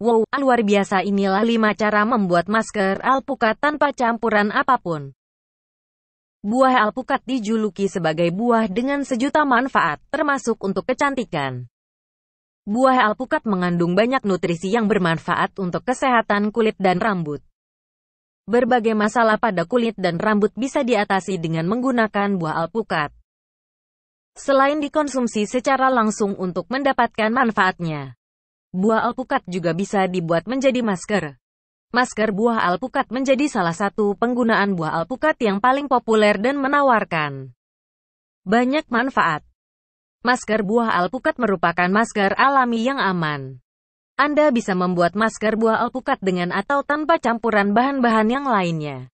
Wow, luar biasa inilah 5 cara membuat masker alpukat tanpa campuran apapun. Buah alpukat dijuluki sebagai buah dengan sejuta manfaat, termasuk untuk kecantikan. Buah alpukat mengandung banyak nutrisi yang bermanfaat untuk kesehatan kulit dan rambut. Berbagai masalah pada kulit dan rambut bisa diatasi dengan menggunakan buah alpukat. Selain dikonsumsi secara langsung untuk mendapatkan manfaatnya, Buah alpukat juga bisa dibuat menjadi masker. Masker buah alpukat menjadi salah satu penggunaan buah alpukat yang paling populer dan menawarkan banyak manfaat. Masker buah alpukat merupakan masker alami yang aman. Anda bisa membuat masker buah alpukat dengan atau tanpa campuran bahan-bahan yang lainnya.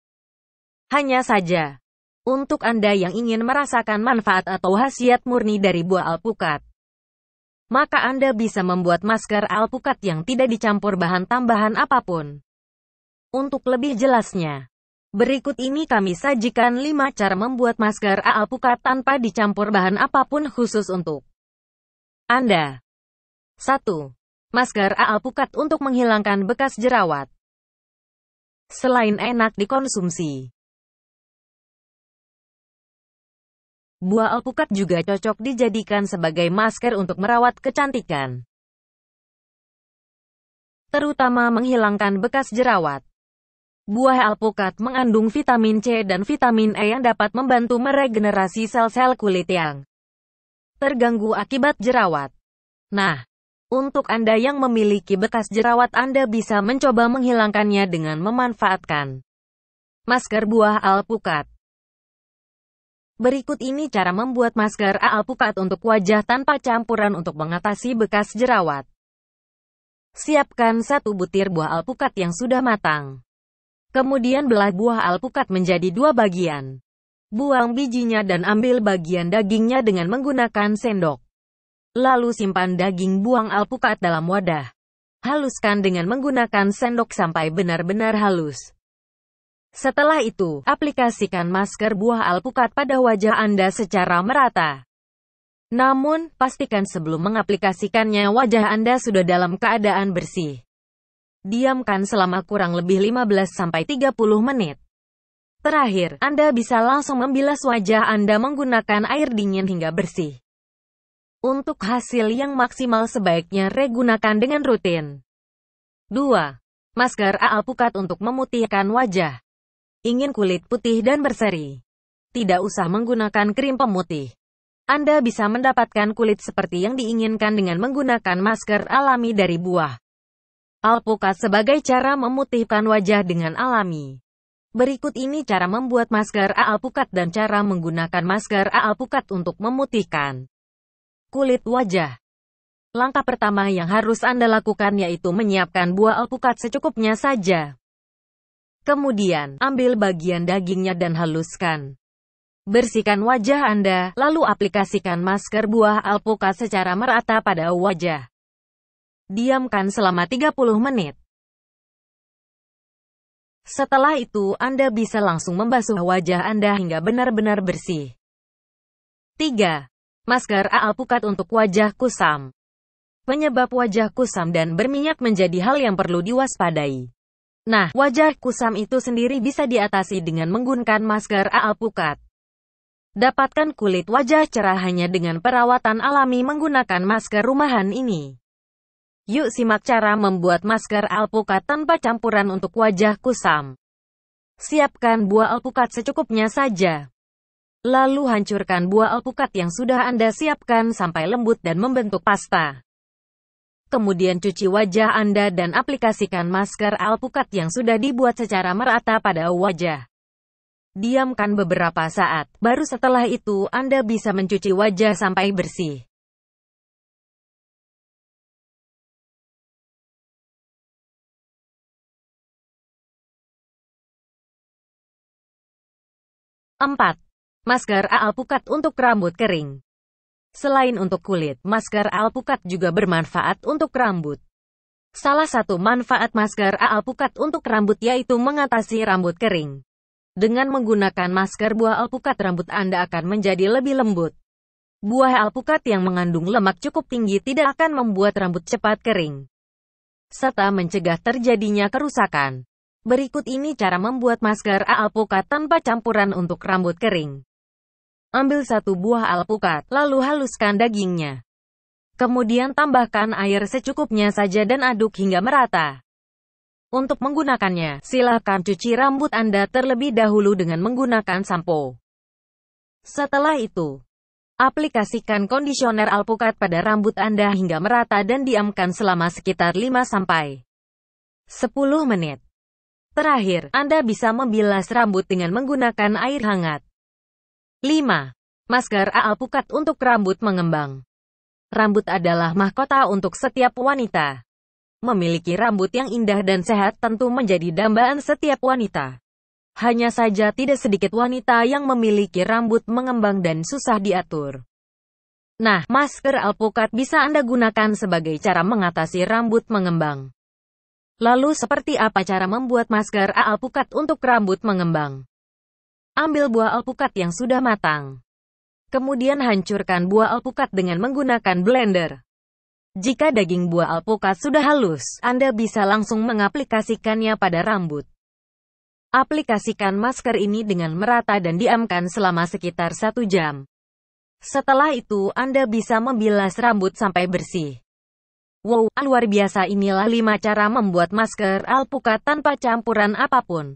Hanya saja, untuk Anda yang ingin merasakan manfaat atau khasiat murni dari buah alpukat, maka Anda bisa membuat masker alpukat yang tidak dicampur bahan tambahan apapun. Untuk lebih jelasnya, berikut ini kami sajikan 5 cara membuat masker alpukat tanpa dicampur bahan apapun khusus untuk Anda. 1. Masker alpukat untuk menghilangkan bekas jerawat. Selain enak dikonsumsi, Buah alpukat juga cocok dijadikan sebagai masker untuk merawat kecantikan. Terutama menghilangkan bekas jerawat. Buah alpukat mengandung vitamin C dan vitamin E yang dapat membantu meregenerasi sel-sel kulit yang terganggu akibat jerawat. Nah, untuk Anda yang memiliki bekas jerawat Anda bisa mencoba menghilangkannya dengan memanfaatkan masker buah alpukat. Berikut ini cara membuat masker alpukat untuk wajah tanpa campuran untuk mengatasi bekas jerawat. Siapkan satu butir buah alpukat yang sudah matang. Kemudian belah buah alpukat menjadi dua bagian. Buang bijinya dan ambil bagian dagingnya dengan menggunakan sendok. Lalu simpan daging buang alpukat dalam wadah. Haluskan dengan menggunakan sendok sampai benar-benar halus. Setelah itu, aplikasikan masker buah alpukat pada wajah Anda secara merata. Namun, pastikan sebelum mengaplikasikannya wajah Anda sudah dalam keadaan bersih. Diamkan selama kurang lebih 15-30 menit. Terakhir, Anda bisa langsung membilas wajah Anda menggunakan air dingin hingga bersih. Untuk hasil yang maksimal sebaiknya regunakan dengan rutin. 2. Masker alpukat untuk memutihkan wajah ingin kulit putih dan berseri, tidak usah menggunakan krim pemutih. Anda bisa mendapatkan kulit seperti yang diinginkan dengan menggunakan masker alami dari buah. Alpukat sebagai cara memutihkan wajah dengan alami. Berikut ini cara membuat masker alpukat dan cara menggunakan masker alpukat untuk memutihkan kulit wajah. Langkah pertama yang harus Anda lakukan yaitu menyiapkan buah alpukat secukupnya saja. Kemudian, ambil bagian dagingnya dan haluskan. Bersihkan wajah Anda, lalu aplikasikan masker buah alpukat secara merata pada wajah. Diamkan selama 30 menit. Setelah itu, Anda bisa langsung membasuh wajah Anda hingga benar-benar bersih. 3. Masker alpukat untuk wajah kusam. Penyebab wajah kusam dan berminyak menjadi hal yang perlu diwaspadai. Nah, wajah kusam itu sendiri bisa diatasi dengan menggunakan masker alpukat. Dapatkan kulit wajah cerah hanya dengan perawatan alami menggunakan masker rumahan ini. Yuk simak cara membuat masker alpukat tanpa campuran untuk wajah kusam. Siapkan buah alpukat secukupnya saja. Lalu hancurkan buah alpukat yang sudah Anda siapkan sampai lembut dan membentuk pasta. Kemudian cuci wajah Anda dan aplikasikan masker alpukat yang sudah dibuat secara merata pada wajah. Diamkan beberapa saat, baru setelah itu Anda bisa mencuci wajah sampai bersih. Empat, Masker alpukat untuk rambut kering. Selain untuk kulit, masker alpukat juga bermanfaat untuk rambut. Salah satu manfaat masker alpukat untuk rambut yaitu mengatasi rambut kering. Dengan menggunakan masker buah alpukat rambut Anda akan menjadi lebih lembut. Buah alpukat yang mengandung lemak cukup tinggi tidak akan membuat rambut cepat kering. Serta mencegah terjadinya kerusakan. Berikut ini cara membuat masker alpukat tanpa campuran untuk rambut kering. Ambil satu buah alpukat, lalu haluskan dagingnya. Kemudian tambahkan air secukupnya saja dan aduk hingga merata. Untuk menggunakannya, silakan cuci rambut Anda terlebih dahulu dengan menggunakan sampo. Setelah itu, aplikasikan kondisioner alpukat pada rambut Anda hingga merata dan diamkan selama sekitar 5 sampai 10 menit. Terakhir, Anda bisa membilas rambut dengan menggunakan air hangat. 5. Masker alpukat untuk rambut mengembang. Rambut adalah mahkota untuk setiap wanita. Memiliki rambut yang indah dan sehat tentu menjadi dambaan setiap wanita. Hanya saja tidak sedikit wanita yang memiliki rambut mengembang dan susah diatur. Nah, masker alpukat bisa Anda gunakan sebagai cara mengatasi rambut mengembang. Lalu seperti apa cara membuat masker alpukat untuk rambut mengembang? Ambil buah alpukat yang sudah matang. Kemudian hancurkan buah alpukat dengan menggunakan blender. Jika daging buah alpukat sudah halus, Anda bisa langsung mengaplikasikannya pada rambut. Aplikasikan masker ini dengan merata dan diamkan selama sekitar satu jam. Setelah itu, Anda bisa membilas rambut sampai bersih. Wow, luar biasa inilah 5 cara membuat masker alpukat tanpa campuran apapun.